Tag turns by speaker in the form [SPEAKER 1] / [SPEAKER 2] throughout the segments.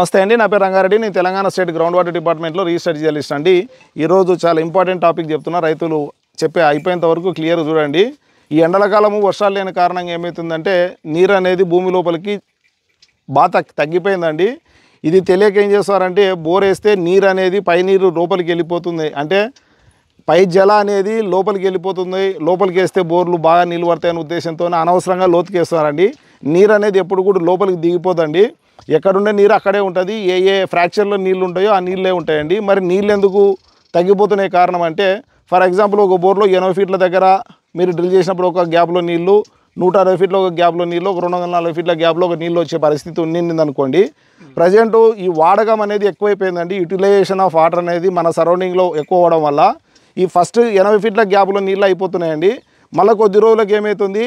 [SPEAKER 1] నమస్తే అండి నా పేరు రంగారెడ్డి నేను తెలంగాణ స్టేట్ గ్రౌండ్ వాటర్ డిపార్ట్మెంట్లో రీసెర్చ్ జర్నలిస్ట్ అండి ఈరోజు చాలా ఇంపార్టెంట్ టాపిక్ చెప్తున్నా రైతులు చెప్పే అయిపోయేంత వరకు క్లియర్ చూడండి ఈ ఎండలకాలము వర్షాలు లేని కారణంగా ఏమవుతుందంటే నీరు అనేది భూమి లోపలికి బాత తగ్గిపోయిందండి ఇది తెలియక ఏం చేస్తారంటే బోర్ వేస్తే నీరు అనేది పై నీరు లోపలికి వెళ్ళిపోతుంది అంటే పై జల అనేది లోపలికి వెళ్ళిపోతుంది లోపలికి వేస్తే బోర్లు బాగా నిలబడతాయనే ఉద్దేశంతో అనవసరంగా లోతుకేస్తారండి నీరు అనేది ఎప్పుడు కూడా లోపలికి దిగిపోదండి ఎక్కడుండే నీరు అక్కడే ఉంటుంది ఏ ఏ ఫ్రాక్చర్లో నీళ్ళు ఉంటాయో ఆ నీళ్ళే ఉంటాయండి మరి నీళ్ళు ఎందుకు తగ్గిపోతున్న కారణం అంటే ఫర్ ఎగ్జాంపుల్ ఒక బోర్లో ఎనభై ఫీట్ల దగ్గర మీరు డ్రిల్ చేసినప్పుడు ఒక గ్యాప్లో నీళ్ళు నూట అరవై ఫీట్ల ఒక గ్యాప్లో నీళ్ళు ఒక రెండు వందల నలభై ఫీట్ల గ్యాప్లో ఒక నీళ్ళు వచ్చే పరిస్థితి ఉండింది అనుకోండి ప్రజెంట్ ఈ వాడకం అనేది ఎక్కువైపోయిందండి యూటిలైజేషన్ ఆఫ్ వాటర్ అనేది మన సరౌండింగ్లో ఎక్కువ అవ్వడం వల్ల ఈ ఫస్ట్ ఎనభై ఫీట్ల గ్యాప్లో నీళ్ళు అయిపోతున్నాయండి మళ్ళీ కొద్ది రోజులకు ఏమవుతుంది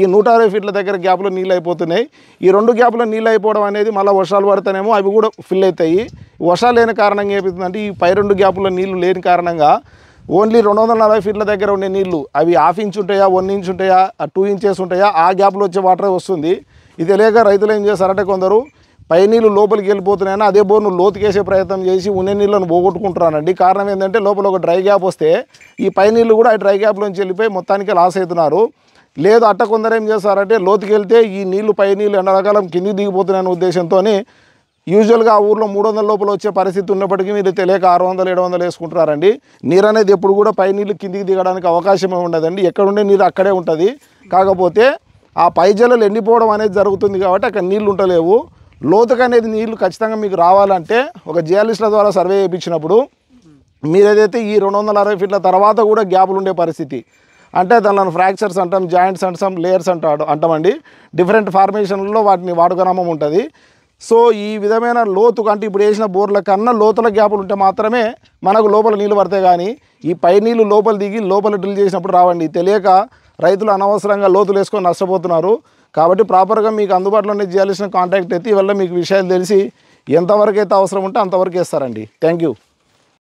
[SPEAKER 1] ఈ నూట అరవై ఫీట్ల దగ్గర గ్యాప్లో నీళ్ళు అయిపోతున్నాయి ఈ రెండు గ్యాప్లో నీళ్ళు అయిపోవడం అనేది మళ్ళీ వర్షాలు పడతానేమో అవి కూడా ఫిల్ అవుతాయి వర్షాలు లేని కారణంగా ఏమవుతుందంటే ఈ పై రెండు గ్యాపుల్లో నీళ్లు లేని కారణంగా ఓన్లీ రెండు వందల నలభై ఫీట్ల దగ్గర ఉండే నీళ్లు అవి హాఫ్ ఇంచ్ ఉంటాయా వన్ ఇంచ్ ఉంటాయా టూ ఇంచెస్ ఉంటాయా ఆ గ్యాప్లో వచ్చే వాటర్ వస్తుంది ఇది తెలియక రైతులు ఏం చేస్తారంటే కొందరు పై నీళ్ళు లోపలికి వెళ్ళిపోతున్నాయని అదే బోర్ను లోతుకేసే ప్రయత్నం చేసి ఉన్న నీళ్ళను పోగొట్టుకుంటున్నానండి కారణం ఏంటంటే లోపల ఒక డ్రై గ్యాప్ వస్తే ఈ పై నీళ్ళు కూడా ఆ డ్రై గ్యాప్లోంచి వెళ్ళిపోయి మొత్తానికి లాస్ అవుతున్నారు లేదు అట్ట కొందరు ఏం చేస్తారంటే లోతుకి వెళ్తే ఈ నీళ్లు పై నీళ్ళు ఎండాకాలం కిందికి దిగిపోతున్నాయనే ఉద్దేశంతో యూజువల్గా ఆ ఊర్లో మూడు వందల లోపల వచ్చే పరిస్థితి ఉన్నప్పటికీ మీరు తెలియక ఆరు వందలు ఏడు వందలు వేసుకుంటున్నారండి నీరు అనేది ఎప్పుడు కూడా పై నీళ్ళు కిందికి దిగడానికి అవకాశమే ఉండదండి ఎక్కడుండే నీరు అక్కడే ఉంటుంది కాకపోతే ఆ పై జలలు ఎండిపోవడం అనేది జరుగుతుంది కాబట్టి అక్కడ నీళ్ళు ఉండలేవు లోతుకు అనేది నీళ్లు ఖచ్చితంగా మీకు రావాలంటే ఒక జియాలిస్టుల ద్వారా సర్వే చేయించినప్పుడు ఏదైతే ఈ రెండు వందల అరవై ఫీట్ల తర్వాత కూడా గ్యాపులు ఉండే పరిస్థితి అంటే దానిలో ఫ్రాక్చర్స్ అంటాం జాయింట్స్ అంటాం లేయర్స్ అంటాడు అంటామండి డిఫరెంట్ ఫార్మేషన్లో వాటిని వాడుకనామం ఉంటుంది సో ఈ విధమైన లోతు అంటే ఇప్పుడు వేసిన బోర్ల కన్నా లోతుల గ్యాపులు ఉంటే మాత్రమే మనకు లోపల నీళ్ళు పడతాయి కానీ ఈ పై నీళ్ళు లోపల దిగి లోపల డ్రిల్ చేసినప్పుడు రావండి తెలియక రైతులు అనవసరంగా లోతులు వేసుకొని నష్టపోతున్నారు కాబట్టి ప్రాపర్గా మీకు అందుబాటులోనే చేయాల్సిన కాంటాక్ట్ అయితే ఇవల్ల మీకు విషయాలు తెలిసి ఎంతవరకు అయితే అవసరం ఉంటే అంతవరకు వేస్తారండి థ్యాంక్ యూ